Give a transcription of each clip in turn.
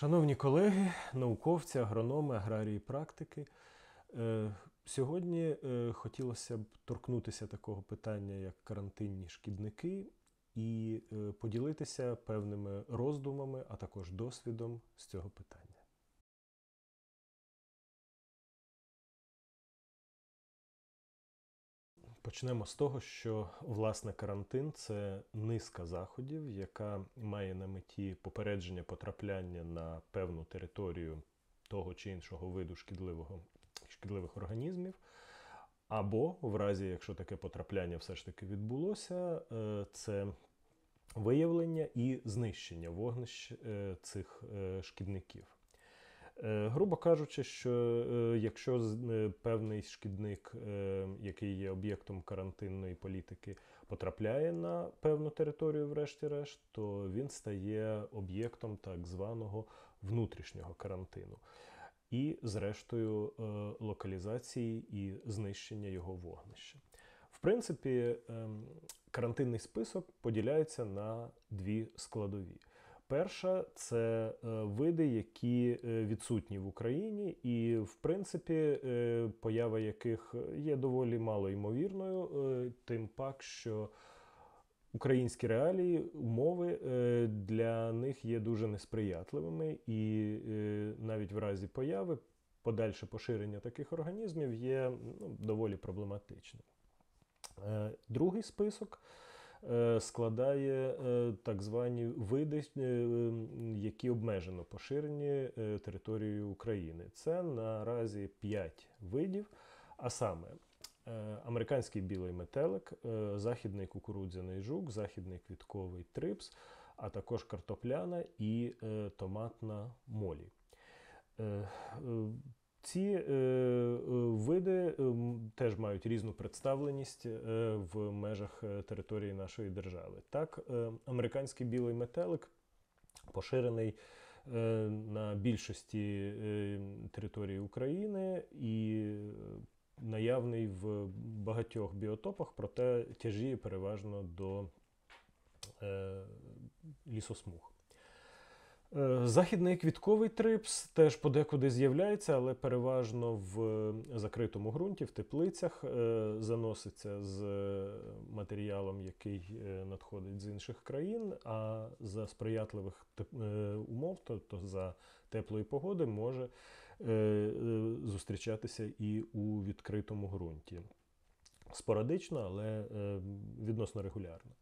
Шановні колеги, науковці, агрономи, аграрії практики, е, сьогодні е, хотілося б торкнутися такого питання, як карантинні шкідники, і е, поділитися певними роздумами, а також досвідом з цього питання. Почнемо з того, що власне карантин це низка заходів, яка має на меті попередження потрапляння на певну територію того чи іншого виду шкідливого, шкідливих організмів. Або, в разі, якщо таке потрапляння все ж таки відбулося, е, це виявлення і знищення вогнищ е, цих е, шкідників. Е, грубо кажучи, що е, якщо е, певний шкідник, який є об'єктом карантинної політики, потрапляє на певну територію, врешті-решт, то він стає об'єктом так званого внутрішнього карантину. І, зрештою, локалізації і знищення його вогнища. В принципі, ем, карантинний список поділяється на дві складові. Перша це е, види, які е, відсутні в Україні, і в принципі е, поява яких є доволі мало ймовірною, тим пак, що українські реалії, умови для них є дуже несприятливими, і навіть в разі появи подальше поширення таких організмів є ну, доволі проблематичним. Другий список. Е, складає е, так звані види, е, які обмежено поширені територією України. Це наразі 5 видів, а саме. Американський білий метелик, західний кукурудзяний жук, західний квітковий трипс, а також картопляна і томатна молі. Ці е, е види е, теж мають різну представленість е, в межах території нашої держави. Так, американський білий метелик поширений на більшості території України і наявний в багатьох біотопах, проте тяжіє переважно до лісосмуг. Е, західний квітковий трипс теж подекуди з'являється, але переважно в е, закритому ґрунті, в теплицях е, заноситься з матеріалом, який надходить з інших країн. А за сприятливих умов, тобто за теплої погоди, може зустрічатися і у відкритому ґрунті. Спорадично, але відносно регулярно.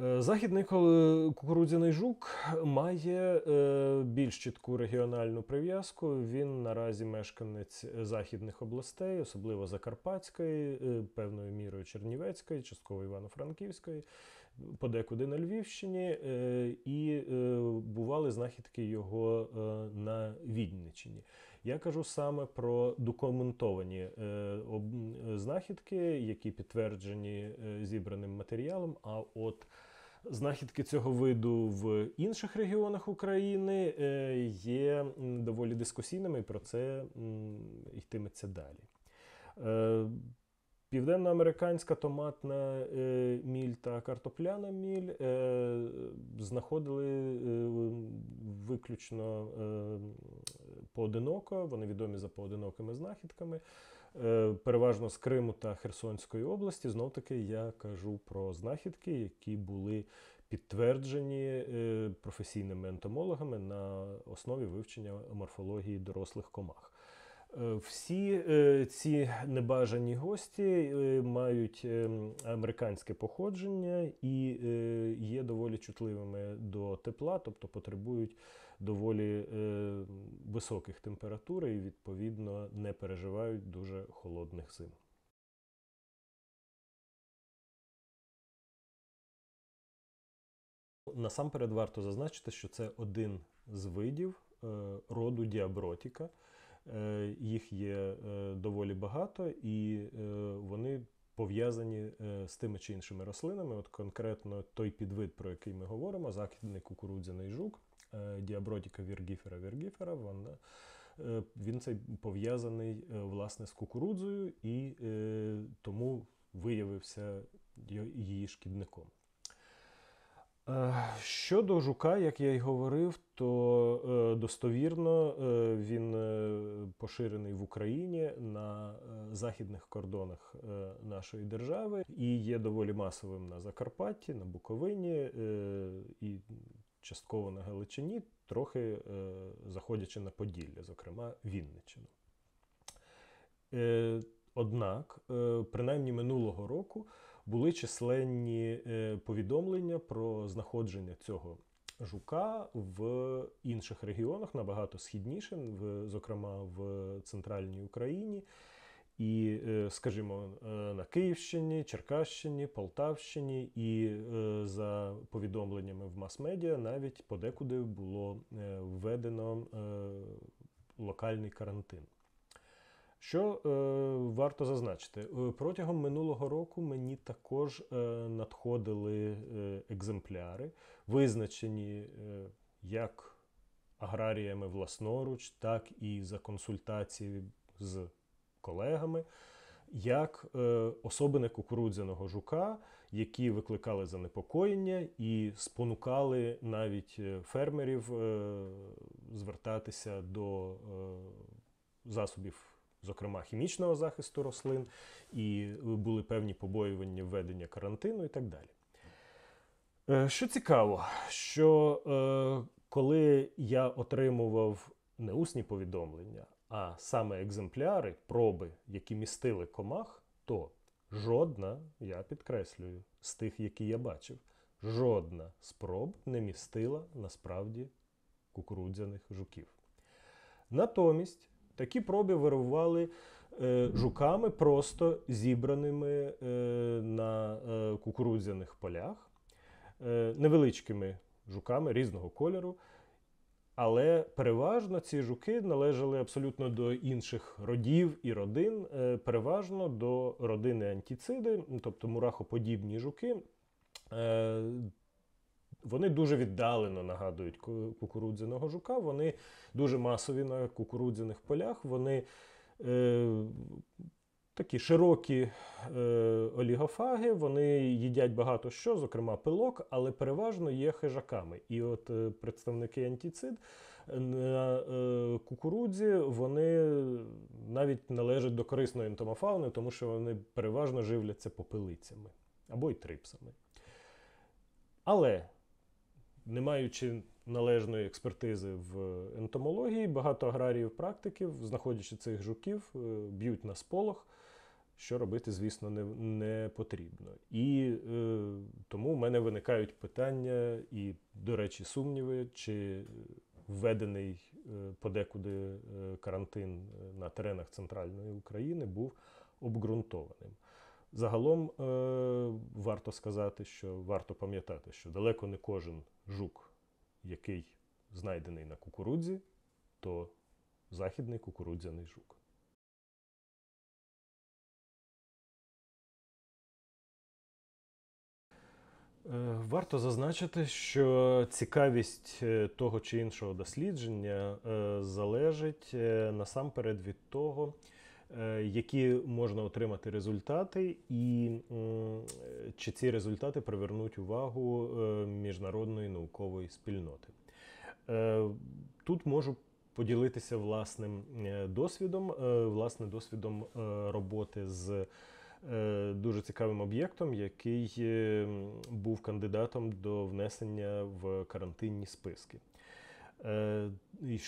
Е, Західний кукурудзяний жук має е, більш чітку регіональну прив'язку. Він наразі мешканець західних областей, особливо Закарпатської, е, певною мірою Чернівецької, частково Івано-Франківської, подекуди на Львівщині, і бували знахідки його на Відниччині. Я кажу саме про документовані знахідки, які підтверджені зібраним матеріалом. А от Знахідки цього виду в інших регіонах України е, є доволі дискусійними, і про це йтиметься далі. Е, південноамериканська томатна е, міль та картопляна міль знаходили виключно поодиноко, вони відомі за поодинокими знахідками. Е, переважно з Криму та Херсонської області. Знов таки я кажу про знахідки, які були підтверджені е, професійними ентомологами на основі вивчення морфології дорослих комах. Е, всі ці небажані гості мають американське походження і є доволі чутливими до тепла, тобто потребують доволі е, високих температур і, відповідно, не переживають дуже холодних зим. Насамперед варто зазначити, що це один з видів е, роду діабротіка. Е, їх є е, доволі багато і вони пов'язані з тими чи іншими рослинами. От конкретно той підвид, про який ми говоримо, західний кукурудзяний жук. Е, діабротіка Віргіфера Віргіфера, е, він цей пов'язаний е, власне з кукурудзою і тому виявився її шкідником. Щодо жука, як я й говорив, то достовірно він поширений в Україні на західних кордонах нашої держави і є доволі масовим на Закарпатті, на Буковині і частково на Галичині, трохи е, заходячи на Поділля, зокрема Вінничину. Е, однак, е, принаймні минулого року були численні повідомлення про знаходження цього жука в інших регіонах, набагато східніше, зокрема в центральній Україні. І, е, скажімо, е, на Київщині, Черкащині, Полтавщині, і е, за повідомленнями в мас-медіа навіть подекуди було введено локальний карантин. Що варто зазначити, протягом минулого року мені також надходили екземпляри, визначені як аграріями власноруч, так і за консультації з колегами. Як е, особини кукурудзяного жука, які викликали занепокоєння і спонукали навіть е, фермерів е, звертатися до е, засобів, зокрема хімічного захисту рослин, і були певні побоювання введення карантину і так далі. Е, що цікаво, що е, коли я отримував не усні повідомлення, а саме екземпляри, проби, які містили комах, то жодна, я підкреслюю, з тих, які я бачив, жодна з проб не містила насправді кукурудзяних жуків. Натомість такі проби вирували е, жуками, просто зібраними е, на е, кукурудзяних полях, е, невеличкими жуками різного кольору. Але переважно ці жуки належали абсолютно до інших родів і родин, е, переважно до родини антіциди, тобто мурахоподібні жуки. Е, вони дуже віддалено нагадують кукурудзяного жука. Вони дуже масові на кукурудзяних полях. Вони е, такі широкі е, олігофаги, вони їдять багато що, зокрема пилок, але переважно є хижаками. І от е, представники антицид е, на е, кукурудзі вони навіть належать до корисної ентомофауни, тому що вони переважно живляться попелицями або й трипсами. Але не маючи належної експертизи в ентомології, багато аграріїв практиків, знаходячи цих жуків, е, б'ють на сполох, що робити, звісно, не не потрібно. І е, тому в мене виникають питання і, до речі, сумніви, чи введений е, подекуди е, карантин е, на теренах центральної України був обґрунтованим. Загалом е, варто сказати, що варто пам'ятати, що далеко не кожен жук, який знайдений на кукурудзі, то західний кукурудзяний жук. Е, варто зазначити, що цікавість е, того чи іншого дослідження е, залежить насамперед від того, які можна отримати результати, і чи ці результати привернуть увагу міжнародної наукової спільноти. Тут можу поділитися власним досвідом, власним досвідом роботи з. Е, дуже цікавим об'єктом, який е, був кандидатом до внесення в карантинні списки. Е,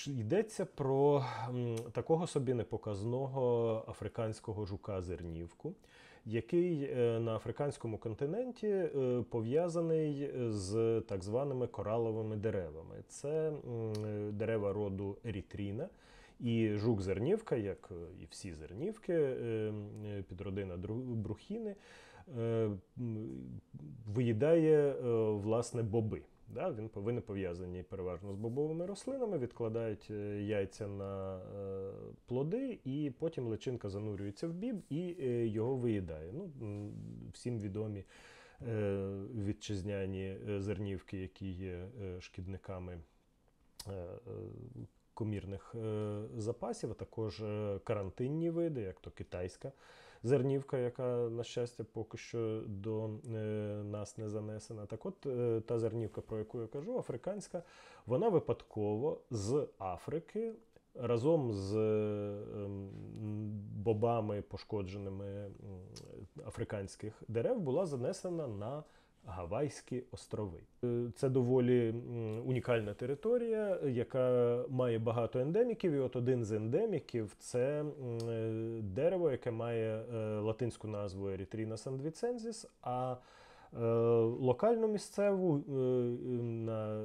йдеться про такого собі непоказного африканського жука-зернівку, який на африканському континенті пов'язаний з так званими кораловими деревами. Це дерева роду Ерітріна. І жук-зернівка, як е, і всі зернівки, ем, е, підродина Брухіни, е, виїдає власне боби. Да, він, Вони пов'язані переважно з бобовими рослинами, відкладають яйця на плоди, і потім личинка занурюється в біб і його виїдає. Ну, Всім відомі вітчизняні зернівки, які є шкідниками комірних е, запасів, а також е, карантинні види, як то китайська зернівка, яка, на щастя, поки що до е, нас не занесена. Так от та зернівка, про яку я кажу, африканська, вона випадково з Африки. Разом з бобами, пошкодженими африканських дерев, була занесена на Гавайські острови. Е, це доволі унікальна територія, яка має багато ендеміків. І от один з ендеміків це е, дерево, яке має е, латинську назву Ерітріна сандвіцензіс, а локальну місцеву на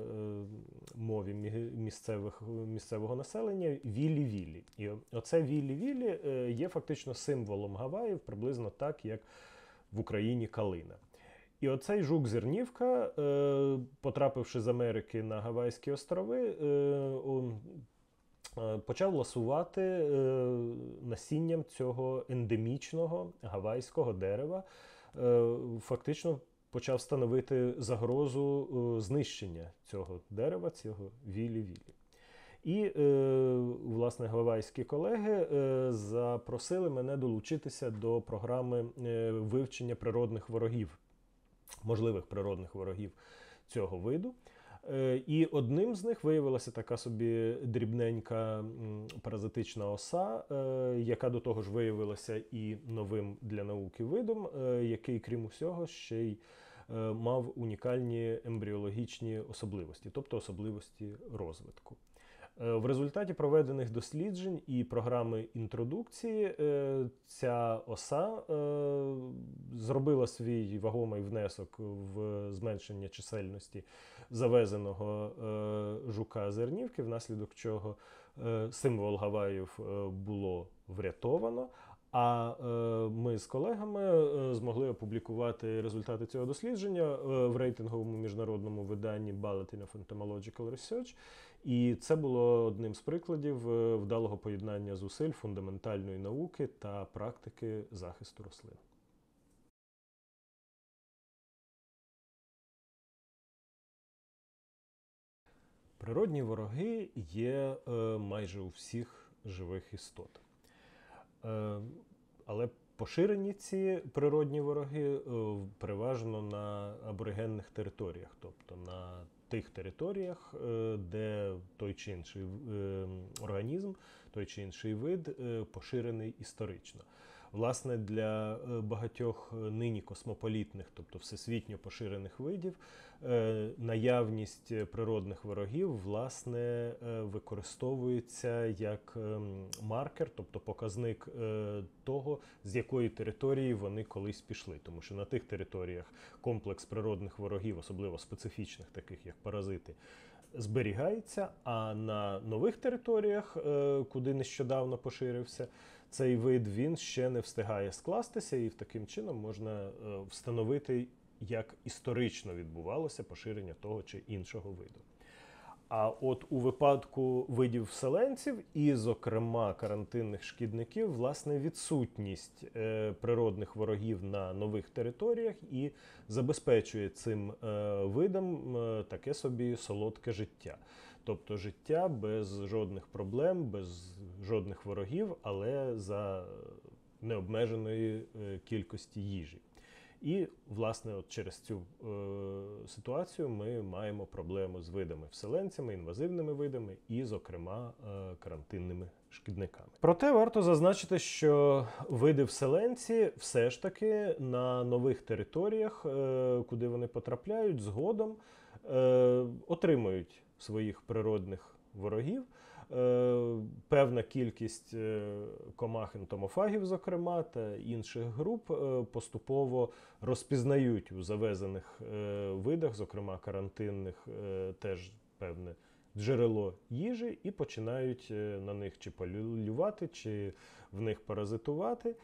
мові місцевих, місцевого населення вілі-вілі. І оце вілі-вілі є фактично символом Гаваїв, приблизно так, як в Україні Калина. І оцей жук-зернівка, е, потрапивши з Америки на Гавайські острови, е, е, почав ласувати е, насінням цього ендемічного гавайського дерева. Е, фактично почав становити загрозу е, знищення цього дерева, цього вілі-вілі. І, е, власне, гавайські колеги е, запросили мене долучитися до програми е, вивчення природних ворогів можливих природних ворогів цього виду. Е, і одним з них виявилася така собі дрібненька паразитична оса, е, яка до того ж виявилася і новим для науки видом, е, який, крім усього, ще й мав унікальні ембріологічні особливості, тобто особливості розвитку. Е, в результаті проведених досліджень і програми інтродукції е, ця оса е, зробила свій вагомий внесок в зменшення чисельності завезеного жука зернівки, внаслідок чого символ Гаваїв було врятовано. А е, ми з колегами е, змогли опублікувати результати цього дослідження е, в рейтинговому міжнародному виданні Bulletin of Entomological Research. І це було одним з прикладів вдалого поєднання зусиль фундаментальної науки та практики захисту рослин. Природні вороги є майже у всіх живих істот. Е, але поширені ці природні вороги е, переважно на аборигенних територіях, тобто на тих територіях, е, де той чи інший організм, той чи інший вид поширений історично. Власне, для е, багатьох е, нині космополітних, тобто всесвітньо поширених видів, е, наявність природних ворогів, власне, використовується як ем, маркер, тобто показник того, з якої території вони колись пішли. Тому що на тих територіях комплекс природних ворогів, особливо специфічних, таких як паразити, зберігається, а на нових територіях, куди нещодавно поширився цей вид він ще не встигає скластися, і таким чином можна е, встановити, як історично відбувалося поширення того чи іншого виду. А от у випадку видів вселенців, і, зокрема, карантинних шкідників, власне, відсутність е, природних ворогів на нових територіях і забезпечує цим е, видам таке собі солодке життя. Тобто життя без жодних проблем, без жодних ворогів, але за необмеженої е, кількості їжі. І, власне, от через цю е, ситуацію ми маємо проблему з видами вселенцями, інвазивними видами і, зокрема, е, карантинними шкідниками. Проте варто зазначити, що види вселенці все ж таки на нових територіях, е, куди вони потрапляють, згодом е, отримують своїх природних ворогів. Е, певна кількість е, комах ентомофагів, зокрема, та інших груп е, поступово розпізнають у завезених видах, зокрема карантинних, теж певне джерело їжі, і починають на них чи полювати, чи в них паразитувати.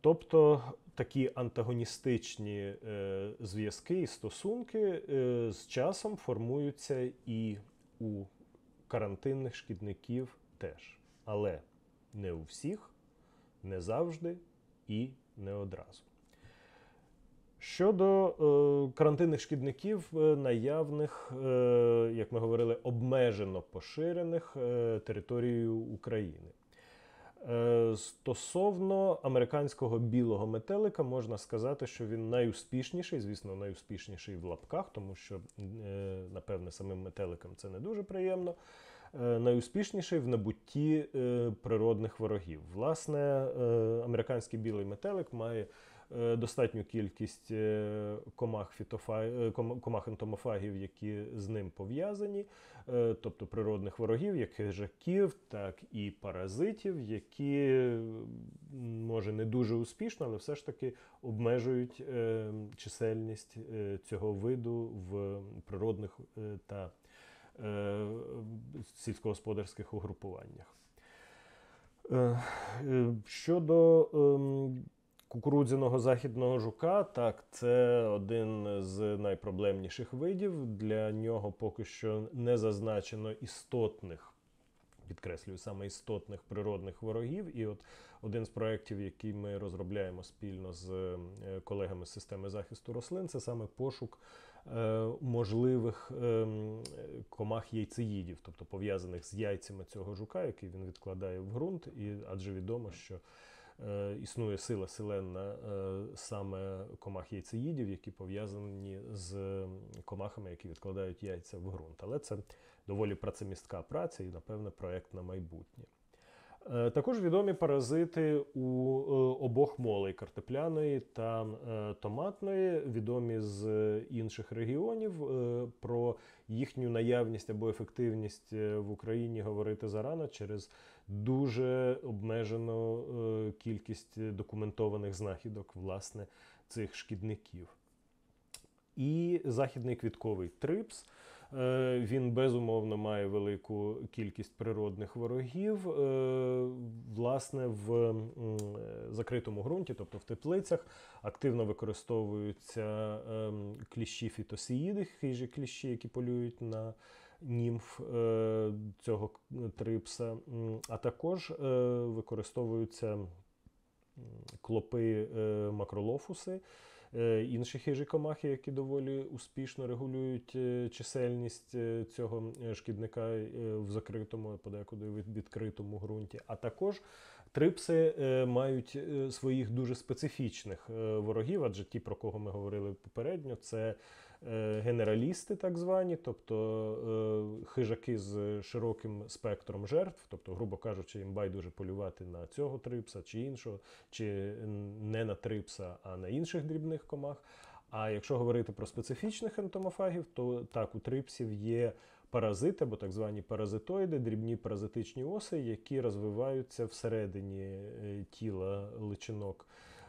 Тобто такі антагоністичні е, зв'язки і стосунки е, з часом формуються і у карантинних шкідників теж. Але не у всіх, не завжди і не одразу. Щодо е, карантинних шкідників, е, наявних, е, як ми говорили, обмежено поширених е, територією України. Е, стосовно американського білого метелика, можна сказати, що він найуспішніший, звісно, найуспішніший в лапках, тому що, е, напевне, самим метеликам це не дуже приємно. Е, найуспішніший в набутті природних ворогів. Власне, американський білий метелик має Е, достатню кількість е, комах е, комах ентомофагів, які з ним пов'язані, тобто природних ворогів, як хижаків, так і паразитів, які може не дуже успішно, але все ж таки обмежують чисельність цього виду в природних та сільськогосподарських угрупуваннях. Щодо ем, Кукурудзяного західного жука, так, це один з найпроблемніших видів. Для нього поки що не зазначено істотних, підкреслюю, саме істотних природних ворогів. І от один з проєктів, який ми розробляємо спільно з е, колегами з системи захисту рослин, це саме пошук е, можливих ем, комах яйцеїдів, тобто пов'язаних з яйцями цього жука, який він відкладає в ґрунт, і адже відомо, що. Е, існує сила селенна е, саме комах яйцеїдів, які пов'язані з комахами, які відкладають яйця в ґрунт. Але це доволі працемістка праця і, напевно, проект на майбутнє. Е, також відомі паразити у обох молей картопляної та томатної, відомі з інших регіонів. Про їхню наявність або ефективність в Україні говорити зарано через дуже обмежено е, кількість документованих знахідок власне цих шкідників. І західний квітковий трипс. Е, він безумовно має велику кількість природних ворогів. Е, власне, в е, закритому ґрунті, тобто в теплицях, активно використовуються кліщі фітосіїди, хижі кліщі, які полюють на німф цього трипса, а також використовуються клопи макролофуси. Е, інших їжі які доволі успішно регулюють е, чисельність е, цього шкідника в закритому, подекуди відкритому ґрунті. А також трипси мають своїх дуже специфічних ворогів, адже ті, про кого ми говорили попередньо, це. Е, генералісти, так звані, тобто е, хижаки з широким спектром жертв, тобто, грубо кажучи, їм байдуже полювати на цього трипса чи іншого, чи не на трипса, а на інших дрібних комах. А якщо говорити про специфічних ентомофагів, то так, у трипсів є паразити або так звані паразитоїди, дрібні паразитичні оси, які розвиваються всередині е, тіла личинок.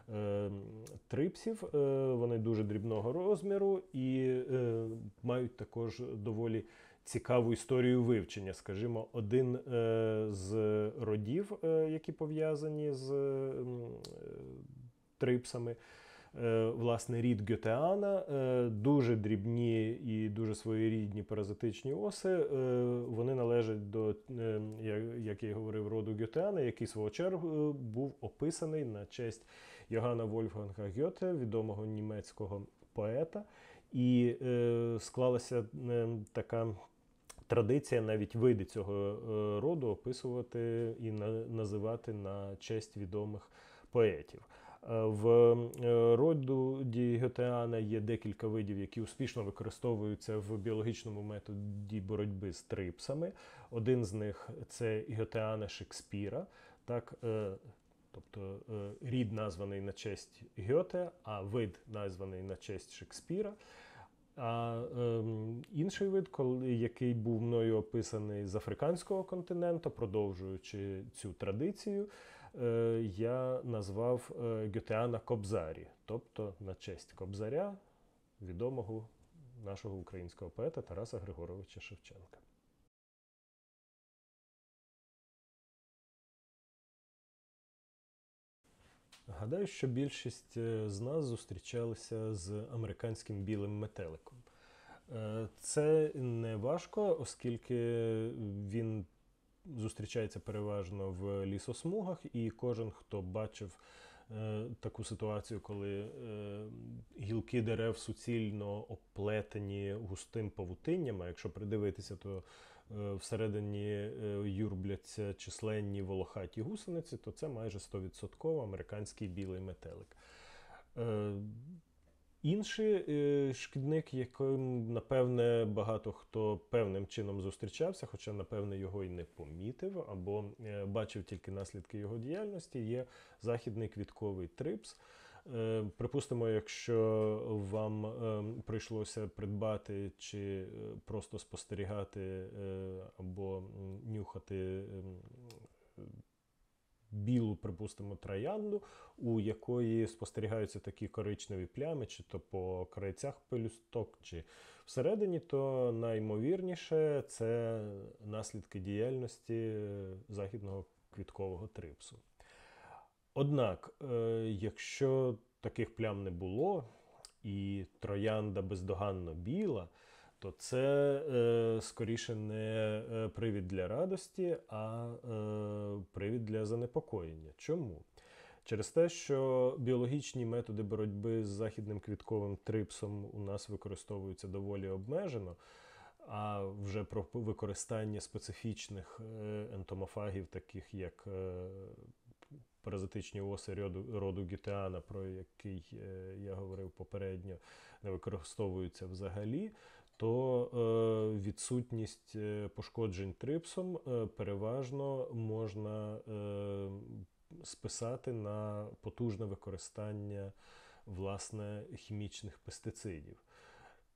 Ем, трипсів, е, вони дуже дрібного розміру і е, мають також доволі цікаву історію вивчення. Скажімо, один е, з родів, які пов'язані з ем, трипсами. Власне, рід Гютеана, дуже дрібні і дуже своєрідні паразитичні оси. Вони належать до, як я говорив, роду Гютеана, який свого чергу був описаний на честь Йогана Вольфганга Гьоте, відомого німецького поета, і е, склалася е, така. Традиція навіть види цього е, роду описувати і називати на честь відомих поетів. Е, в е, роду Гетеана є декілька видів, які успішно використовуються в біологічному методі боротьби з трипсами. Один з них це Гетеана Шекспіра. Так, Тобто е, рід названий на честь Гьоте, а вид названий на честь Шекспіра. А ем, інший вид, який був мною описаний з африканського континенту, продовжуючи цю традицію, е, я назвав е, Гьотеана Кобзарі, тобто на честь Кобзаря, відомого нашого українського поета Тараса Григоровича Шевченка. Гадаю, що більшість е, з нас зустрічалися з американським білим метеликом. Е, це не важко, оскільки він зустрічається переважно в лісосмугах, і кожен, хто бачив е, таку ситуацію, коли гілки дерев суцільно оплетені густим павутинням, а якщо придивитися, то Е, всередині е, юрбляться численні волохаті гусениці, то це майже 100% американський білий метелик. Е, інший шкідник, яким, напевне, багато хто певним чином зустрічався, хоча, напевне, його і не помітив, або бачив тільки наслідки його діяльності, є західний квітковий трипс. Е, припустимо, якщо вам ем, прийшлося придбати чи е, просто спостерігати е, або нюхати ем, білу, припустимо, троянду, у якої спостерігаються такі коричневі плями, чи то по крайцях пелюсток, чи всередині, то наймовірніше це наслідки діяльності західного квіткового трипсу. Однак, е, якщо таких плям не було і троянда бездоганно біла, то це е, скоріше не е, привід для радості, а привід для занепокоєння. Чому? Через те, що біологічні методи боротьби з західним квітковим трипсом у нас використовуються доволі обмежено, а вже про використання специфічних ентомофагів, таких як паразитичні оси роду роду гітеана, про який е, я говорив попередньо, не використовуються взагалі, то е, відсутність е, пошкоджень трипсом е, переважно можна е, списати на потужне використання власне хімічних пестицидів.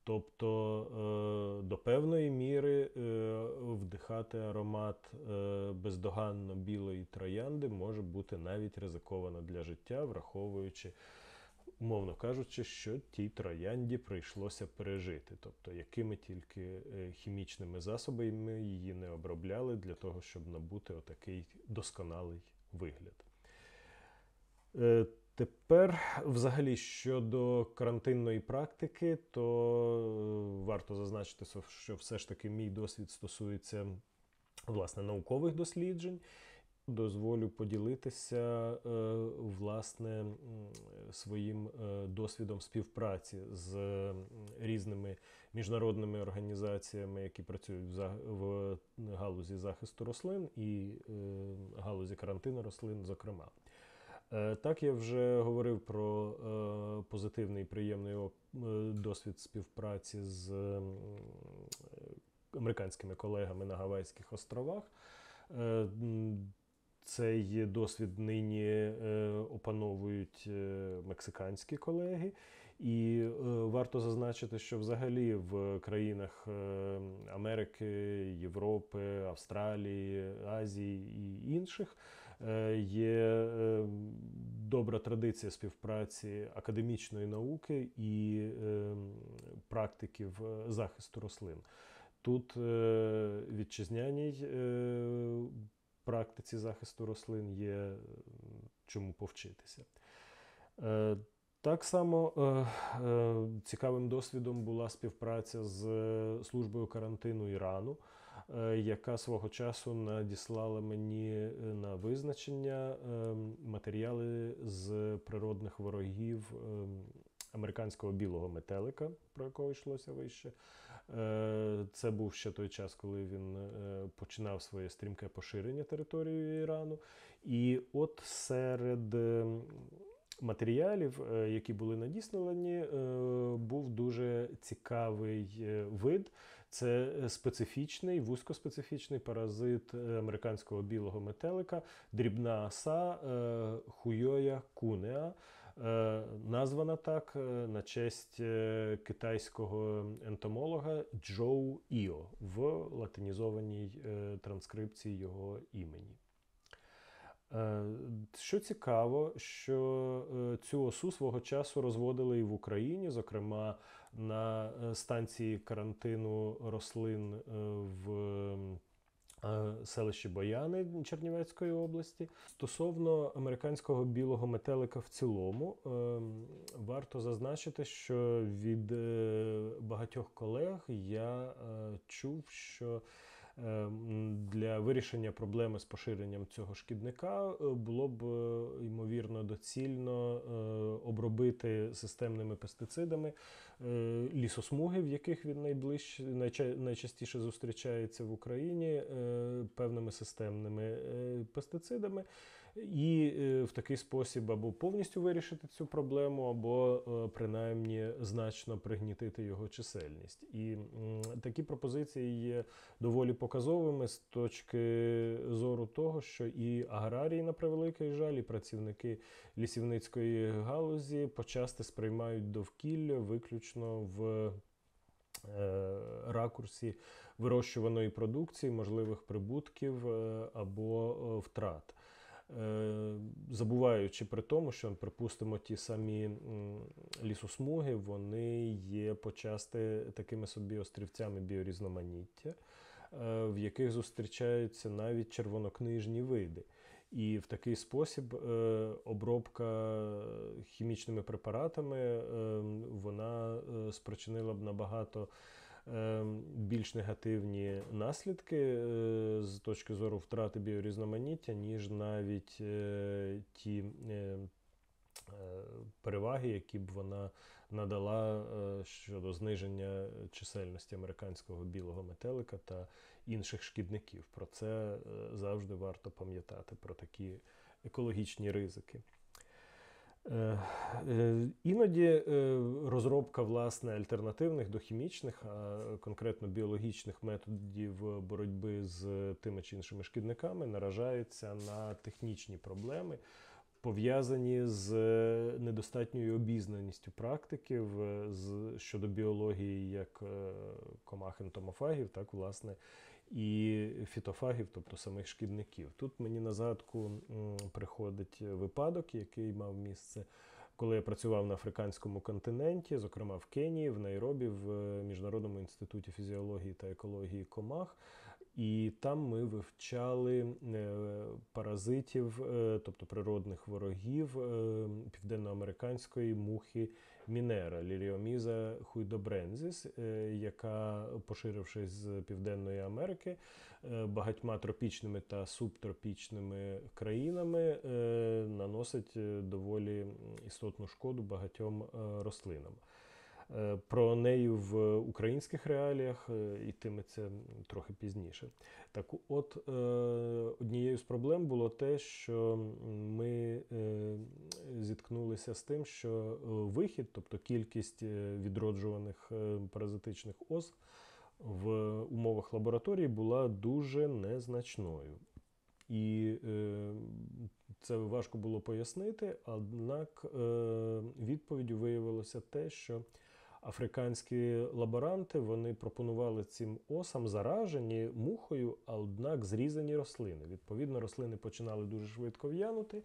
Тобто е, до певної міри е, вдихати аромат е, бездоганно білої троянди може бути навіть ризиковано для життя, враховуючи, умовно кажучи, що тій троянді прийшлося пережити, тобто якими тільки хімічними засобами її не обробляли для того, щоб набути отакий досконалий вигляд. Тепер, взагалі, щодо карантинної практики, то е, варто зазначити, що все ж таки мій досвід стосується власне наукових досліджень. Дозволю поділитися е, власне своїм е, досвідом співпраці з різними міжнародними організаціями, які працюють в галузі захисту рослин і галузі карантину рослин, зокрема. Е, так, я вже говорив про е, позитивний приємний е, досвід співпраці з американськими колегами на Гавайських островах. Цей досвід нині опановують мексиканські колеги, і варто зазначити, що взагалі в країнах Америки, Європи, Австралії, Азії і інших. Е, є е, добра традиція співпраці академічної науки і е, практиків захисту рослин. Тут вітчизняній практиці захисту рослин є чому повчитися. Так само цікавим досвідом була співпраця з службою карантину Ірану. Е, яка свого часу надіслала мені е, на визначення ем, матеріали з природних ворогів ем, американського білого метелика, про якого йшлося вище. Е, це був ще той час, коли він починав своє стрімке поширення території Ірану. І от серед ем, Матеріалів, які були надіслані, був дуже цікавий вид це е, специфічний, вузькоспецифічний паразит е, американського білого метелика, дрібна оса е, хуйоя кунеа, названа так на честь китайського ентомолога Джоу Іо в латинізованій транскрипції його імені. Е, що цікаво, що е, цю осу свого часу розводили і в Україні, зокрема на е, станції карантину рослин в селищі Бояни Чернівецької області. Стосовно американського білого метелика в цілому, варто зазначити, що від багатьох колег я чув, що Ем, для вирішення проблеми з поширенням цього шкідника е, було б е, ймовірно доцільно е, обробити системними пестицидами лісосмуги, в яких він найближче найчастіше зустрічається в Україні певними системними пестицидами і е, в такий спосіб або повністю вирішити цю проблему, або е, принаймні значно пригнітити його чисельність. І такі пропозиції є доволі показовими з точки зору того, що і аграрії, на превеликий жаль, і працівники лісівницької галузі почасти сприймають довкілля виключно в. Е, ракурсі вирощуваної продукції, можливих прибутків або втрат. Е, забуваючи при тому, що, припустимо, ті самі лісосмуги, вони є почасти такими собі острівцями біорізноманіття, е, в яких зустрічаються навіть червонокнижні види. І в такий спосіб е, обробка хімічними препаратами ем, вона спричинила б набагато Е, більш негативні наслідки е, з точки зору втрати біорізноманіття, ніж навіть е, ті переваги, які б вона надала щодо зниження чисельності американського білого метелика та інших шкідників. Про це завжди варто пам'ятати, про такі екологічні ризики. Е, е, іноді е, розробка власне альтернативних до хімічних, а конкретно біологічних методів боротьби з тими чи іншими шкідниками наражається на технічні проблеми, пов'язані з недостатньою обізнаністю практиків щодо біології як комах ентомофагів, так власне і фітофагів, тобто самих шкідників. Тут мені на згадку приходить випадок, який мав місце. Коли я працював на африканському континенті, зокрема в Кенії, в Найробі, в е, Міжнародному інституті фізіології та екології комах, і там ми вивчали е, паразитів, е, тобто природних ворогів південноамериканської мухи Мінера Ліріоміза Хуйдобрензіс, е, яка, поширившись з Південної Америки, е, багатьма тропічними та субтропічними країнами е, наносить доволі істотну шкоду багатьом рослинам. Е, про неї в українських реаліях е, йтиметься трохи пізніше. Так, от е, однією з проблем було те, що ми зіткнулися з тим, що вихід, тобто кількість відроджуваних паразитичних ос в умовах лабораторії була дуже незначною. І це важко було пояснити, однак відповіддю виявилося те, що Африканські лаборанти вони пропонували цим осам заражені мухою, а однак зрізані рослини. Відповідно, рослини починали дуже швидко в'янути,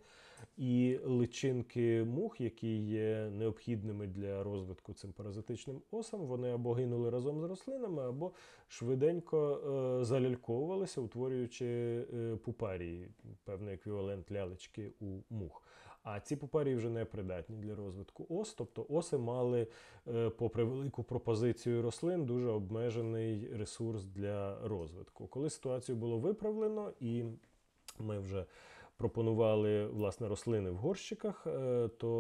і личинки мух, які є необхідними для розвитку цим паразитичним осам, вони або гинули разом з рослинами, або швиденько е, заляльковувалися, утворюючи е, пупарії, певний еквівалент лялечки у мух. А ці папері вже не придатні для розвитку ос. Тобто оси мали, е, попри велику пропозицію рослин, дуже обмежений ресурс для розвитку. Коли ситуацію було виправлено, і ми вже пропонували власне рослини в горщиках, е, то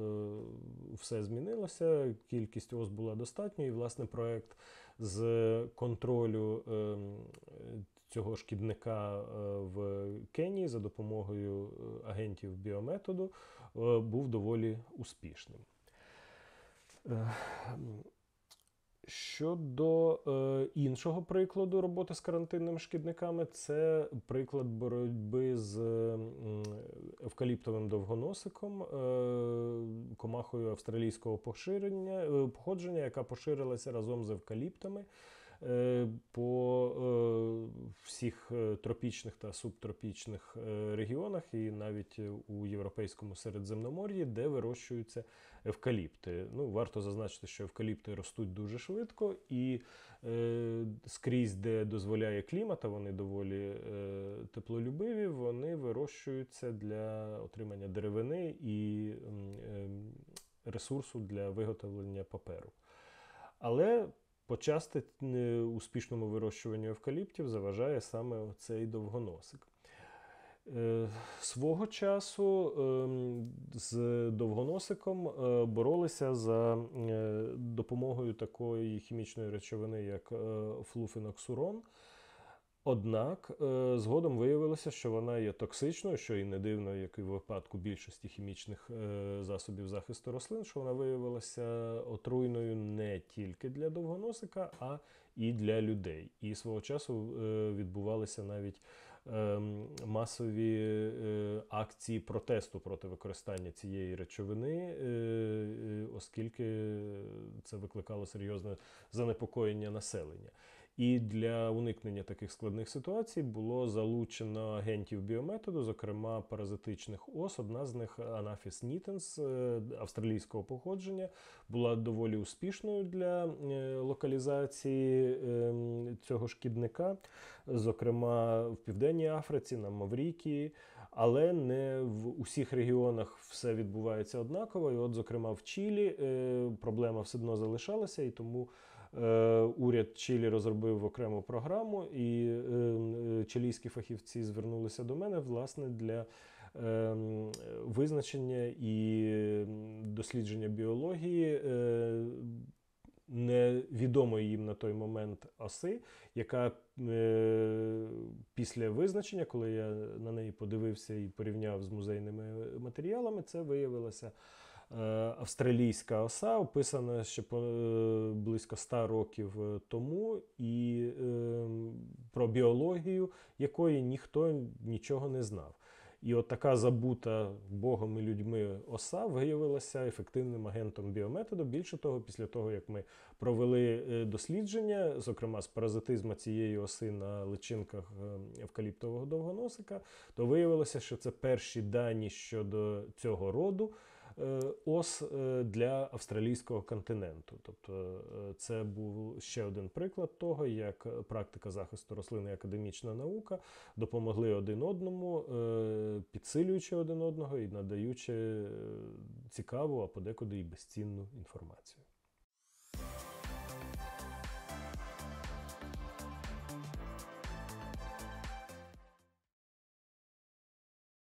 е, все змінилося. Кількість ос була достатньою, і власне проект з контролю ем, цього шкідника е, в Кенії за допомогою е, агентів біометоду е, був доволі успішним. Щодо е, іншого прикладу роботи з карантинними шкідниками, це приклад боротьби з е, евкаліптовим довгоносиком, е, комахою австралійського поширення, е, походження, яка поширилася разом з евкаліптами. Е, по е, всіх е, тропічних та субтропічних регіонах, і навіть у європейському середземномор'ї, де вирощуються евкаліпти. Ну, варто зазначити, що евкаліпти ростуть дуже швидко і скрізь, де дозволяє клімат, а вони доволі теплолюбиві, вони вирощуються для отримання деревини і ресурсу для виготовлення паперу. Але Почасти е, успішному вирощуванню евкаліптів заважає саме цей довгоносик. Е, свого часу ем, з довгоносиком е, боролися за допомогою такої хімічної речовини, як флуфеноксурон – Однак е, згодом виявилося, що вона є токсичною, що і не дивно, як і в випадку більшості хімічних е, засобів захисту рослин, що вона виявилася отруйною не тільки для довгоносика, а і для людей. І свого часу е, відбувалися навіть ем, масові акції протесту проти використання цієї речовини, оскільки це викликало серйозне занепокоєння населення. І для уникнення таких складних ситуацій було залучено агентів біометоду, зокрема паразитичних ос. Одна з них Анафіс Нітенс е, австралійського походження, була доволі успішною для е, локалізації ем, цього шкідника, зокрема в Південній Африці, на Маврікії, але не в усіх регіонах все відбувається однаково. І, от, зокрема, в Чилі е, проблема все одно залишалася і тому. Е, уряд Чилі розробив окрему програму, і е, е, чилійські фахівці звернулися до мене власне для визначення і дослідження біології. Невідомої їм на той момент оси, яка е, після визначення, коли я на неї подивився і порівняв з музейними матеріалами, це виявилося. Е, австралійська оса, описана ще е, близько 100 років е, тому, і про біологію, якої ніхто нічого не знав. І от така забута Богом і людьми оса виявилася ефективним агентом біометоду. Більше того, після того, як ми провели дослідження, зокрема з паразитизма цієї оси на личинках евкаліптового довгоносика, то виявилося, що це перші дані щодо цього роду. Е, ос е, для австралійського континенту. Тобто е, це був ще один приклад того, як практика захисту рослини і академічна наука допомогли один одному, підсилюючи один одного і надаючи цікаву, а подекуди і безцінну інформацію.